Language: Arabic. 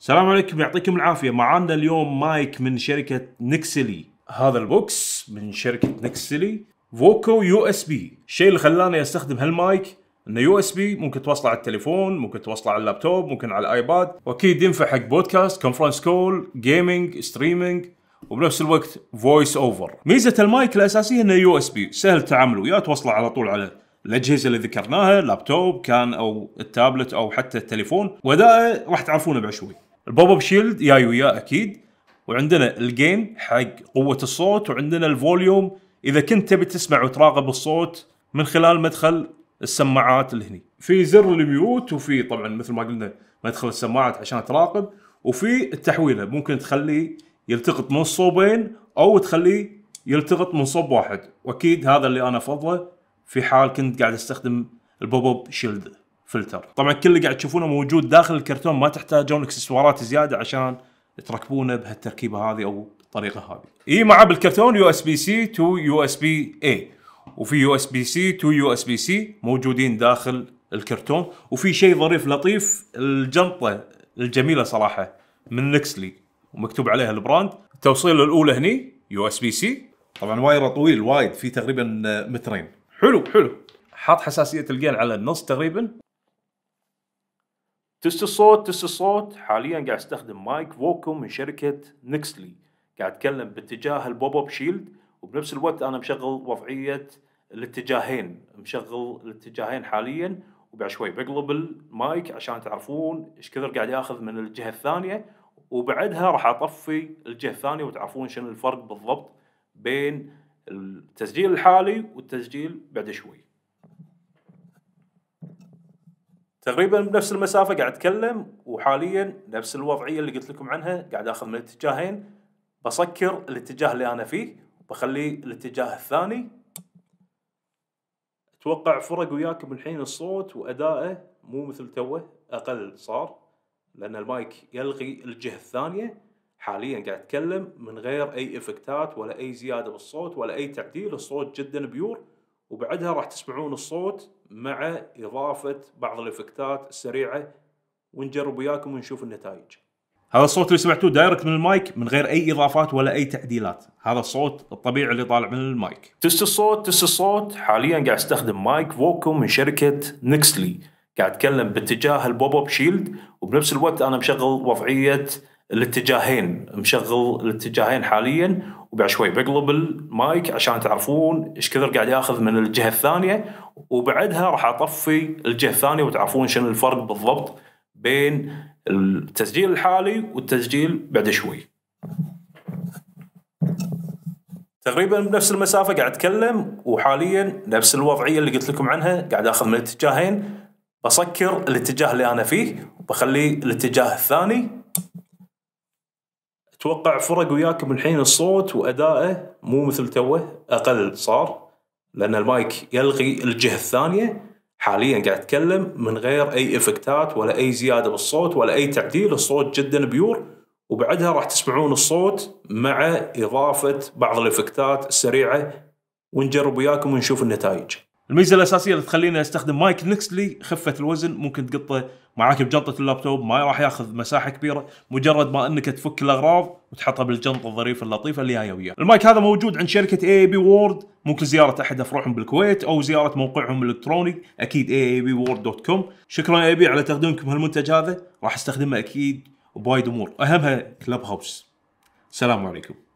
السلام عليكم يعطيكم العافيه معانا اليوم مايك من شركه نكسلي هذا البوكس من شركه نكسلي فوكو يو اس بي الشيء اللي خلاني استخدم هالمايك انه يو اس بي ممكن توصله على التليفون ممكن توصله على اللابتوب ممكن على الايباد واكيد ينفع حق بودكاست كونفرنس كول جيمنج ستريمنج وبنفس الوقت فويس اوفر ميزه المايك الاساسيه انه يو اس بي سهل تعامله يا توصله على طول على الاجهزه اللي ذكرناها لابتوب كان او التابلت او حتى التليفون وادائه راح تعرفونه بعد شوي البوب اب شيلد جاي وياه اكيد وعندنا الجين حق قوه الصوت وعندنا الفوليوم اذا كنت تبي تسمع وتراقب الصوت من خلال مدخل السماعات اللي هني في زر الميوت وفي طبعا مثل ما قلنا مدخل السماعات عشان تراقب وفي التحويله ممكن تخليه يلتقط من الصوبين او تخليه يلتقط من صوب واحد واكيد هذا اللي انا افضله في حال كنت قاعد استخدم البوب اب شيلد فلتر طبعا كل اللي قاعد تشوفونه موجود داخل الكرتون ما تحتاجون اكسسوارات زياده عشان تركبونه بهالتركيبه هذه او الطريقه هذه اي مع بالكرتون يو اس بي سي تو يو اس بي اي وفي يو اس بي سي تو يو اس بي سي موجودين داخل الكرتون وفي شيء ظريف لطيف الجنطه الجميله صراحه من نكسلي ومكتوب عليها البراند التوصيل الاولى هني يو اس بي سي طبعا وايره طويل وايد في تقريبا مترين حلو حلو حاط حساسيه القين على النص تقريبا تست الصوت تست الصوت حاليا قاعد استخدم مايك فوكو من شركه نيكسلي قاعد اتكلم باتجاه البوب اب شيلد وبنفس الوقت انا مشغل وضعيه الاتجاهين مشغل الاتجاهين حاليا وبعد شوي بقلب المايك عشان تعرفون ايش كثر قاعد ياخذ من الجهه الثانيه وبعدها راح اطفي الجهه الثانيه وتعرفون شنو الفرق بالضبط بين التسجيل الحالي والتسجيل بعد شوي تقريبا بنفس المسافه قاعد اتكلم وحاليا نفس الوضعيه اللي قلت لكم عنها قاعد اخذ من الاتجاهين بسكر الاتجاه اللي انا فيه وبخليه الاتجاه الثاني اتوقع فرق وياكم الحين الصوت وادائه مو مثل توه اقل صار لان المايك يلغي الجهه الثانيه حاليا قاعد اتكلم من غير اي افكتات ولا اي زياده بالصوت ولا اي تعديل الصوت جدا بيور وبعدها راح تسمعون الصوت مع إضافة بعض الإفكتات السريعة ونجرب وياكم ونشوف النتائج هذا الصوت اللي سمعتوه دايركت من المايك من غير اي اضافات ولا اي تعديلات هذا الصوت الطبيعي اللي طالع من المايك تست الصوت تست الصوت حاليا قاعد استخدم مايك فوكو من شركه نيكسلي قاعد اتكلم باتجاه البوب اب شيلد وبنفس الوقت انا مشغل وضعيه الاتجاهين مشغل الاتجاهين حاليا وبعد شوي بقلب المايك عشان تعرفون ايش كثر قاعد ياخذ من الجهه الثانيه وبعدها راح اطفي الجهه الثانيه وتعرفون شنو الفرق بالضبط بين التسجيل الحالي والتسجيل بعد شوي. تقريبا بنفس المسافه قاعد اتكلم وحاليا نفس الوضعيه اللي قلت لكم عنها قاعد اخذ من الاتجاهين بسكر الاتجاه اللي انا فيه وبخليه الاتجاه الثاني اتوقع فرق وياكم الحين الصوت وادائه مو مثل توه اقل صار لان المايك يلغي الجهه الثانيه حاليا قاعد اتكلم من غير اي افكتات ولا اي زياده بالصوت ولا اي تعديل الصوت جدا بيور وبعدها راح تسمعون الصوت مع اضافه بعض الافكتات السريعه ونجرب وياكم ونشوف النتائج الميزه الاساسيه اللي تخليني استخدم مايك نيكسلي خفه الوزن ممكن تقطه معاك بجنطه اللابتوب ما راح ياخذ مساحه كبيره مجرد ما انك تفك الاغراض وتحطها بالجنطه الظريفه اللطيفه اللي هي وياك. المايك هذا موجود عند شركه اي بي وورد ممكن زياره احد افرعهم بالكويت او زياره موقعهم الالكتروني اكيد اي بي وورد دوت كوم شكرا اي بي على تقديمكم هالمنتج هذا راح استخدمه اكيد وبايد امور اهمها كلب هاوس. السلام عليكم.